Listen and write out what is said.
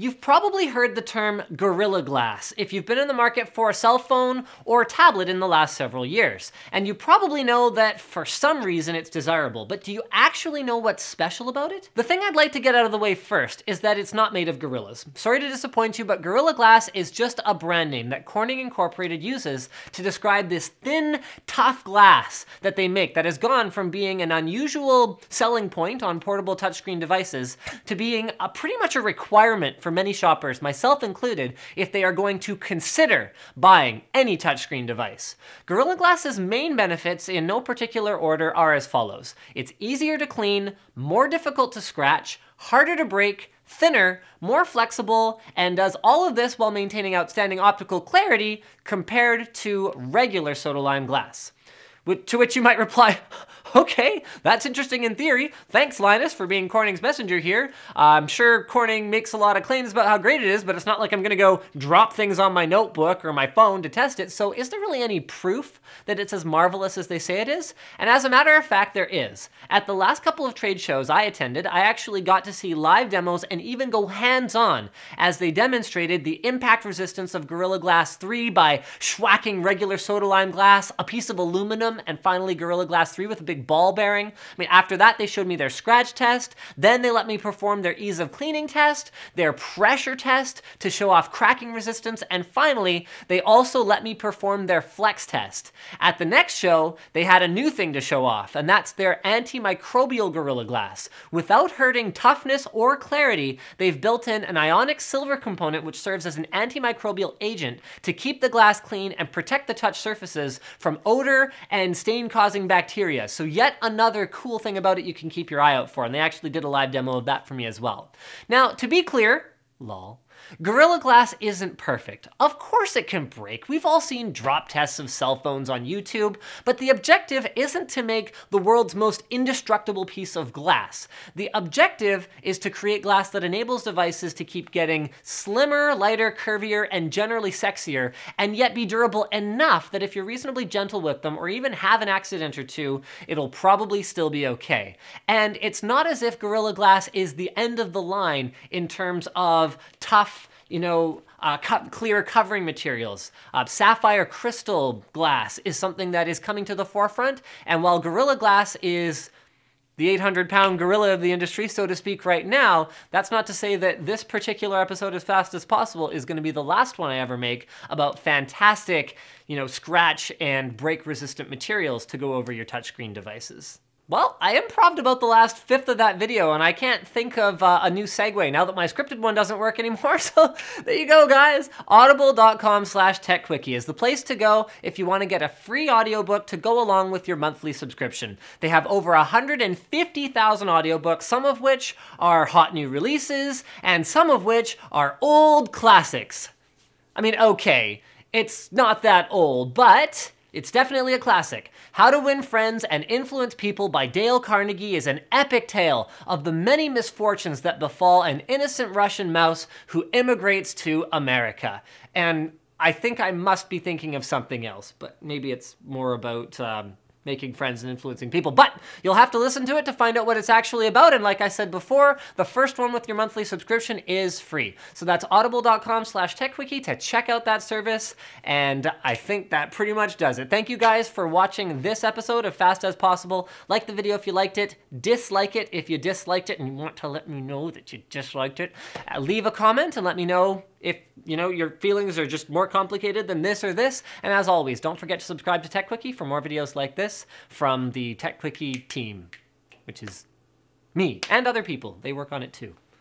You've probably heard the term Gorilla Glass if you've been in the market for a cell phone or tablet in the last several years. And you probably know that for some reason it's desirable, but do you actually know what's special about it? The thing I'd like to get out of the way first is that it's not made of gorillas. Sorry to disappoint you, but Gorilla Glass is just a brand name that Corning Incorporated uses to describe this thin, tough glass that they make that has gone from being an unusual selling point on portable touchscreen devices to being a pretty much a requirement for for many shoppers, myself included, if they are going to consider buying any touchscreen device. Gorilla Glass's main benefits in no particular order are as follows. It's easier to clean, more difficult to scratch, harder to break, thinner, more flexible, and does all of this while maintaining outstanding optical clarity compared to regular soda lime glass. To which you might reply, Okay, that's interesting in theory. Thanks, Linus, for being Corning's messenger here. Uh, I'm sure Corning makes a lot of claims about how great it is, but it's not like I'm gonna go drop things on my notebook or my phone to test it. So is there really any proof that it's as marvelous as they say it is? And as a matter of fact, there is. At the last couple of trade shows I attended, I actually got to see live demos and even go hands-on as they demonstrated the impact resistance of Gorilla Glass 3 by schwacking regular soda lime glass, a piece of aluminum, and finally Gorilla Glass 3 with a big ball bearing. I mean, after that, they showed me their scratch test. Then they let me perform their ease of cleaning test, their pressure test to show off cracking resistance, and finally, they also let me perform their flex test. At the next show, they had a new thing to show off, and that's their antimicrobial Gorilla Glass. Without hurting toughness or clarity, they've built in an ionic silver component which serves as an antimicrobial agent to keep the glass clean and protect the touch surfaces from odor and stain-causing bacteria. So yet another cool thing about it you can keep your eye out for, and they actually did a live demo of that for me as well. Now, to be clear, lol, Gorilla Glass isn't perfect. Of course it can break. We've all seen drop tests of cell phones on YouTube, but the objective isn't to make the world's most indestructible piece of glass. The objective is to create glass that enables devices to keep getting slimmer, lighter, curvier, and generally sexier, and yet be durable enough that if you're reasonably gentle with them or even have an accident or two, it'll probably still be okay. And it's not as if Gorilla Glass is the end of the line in terms of tough you know, uh, clear covering materials. Uh, sapphire crystal glass is something that is coming to the forefront. And while Gorilla Glass is the 800 pound gorilla of the industry, so to speak, right now, that's not to say that this particular episode, As Fast as Possible, is gonna be the last one I ever make about fantastic, you know, scratch and break resistant materials to go over your touchscreen devices. Well, I improved about the last fifth of that video and I can't think of uh, a new segue now that my scripted one doesn't work anymore. So there you go, guys. Audible.com slash techquickie is the place to go if you want to get a free audiobook to go along with your monthly subscription. They have over 150,000 audiobooks, some of which are hot new releases and some of which are old classics. I mean, okay, it's not that old, but it's definitely a classic. How to Win Friends and Influence People by Dale Carnegie is an epic tale of the many misfortunes that befall an innocent Russian mouse who immigrates to America. And I think I must be thinking of something else, but maybe it's more about um, making friends and influencing people. But you'll have to listen to it to find out what it's actually about. And like I said before, the first one with your monthly subscription is free. So that's audible.com slash techwiki to check out that service. And I think that pretty much does it. Thank you guys for watching this episode of Fast As Possible. Like the video if you liked it, dislike it if you disliked it and you want to let me know that you disliked it. Uh, leave a comment and let me know if you know your feelings are just more complicated than this or this. And as always, don't forget to subscribe to TechQuickie for more videos like this from the TechQuickie team, which is me and other people. They work on it too.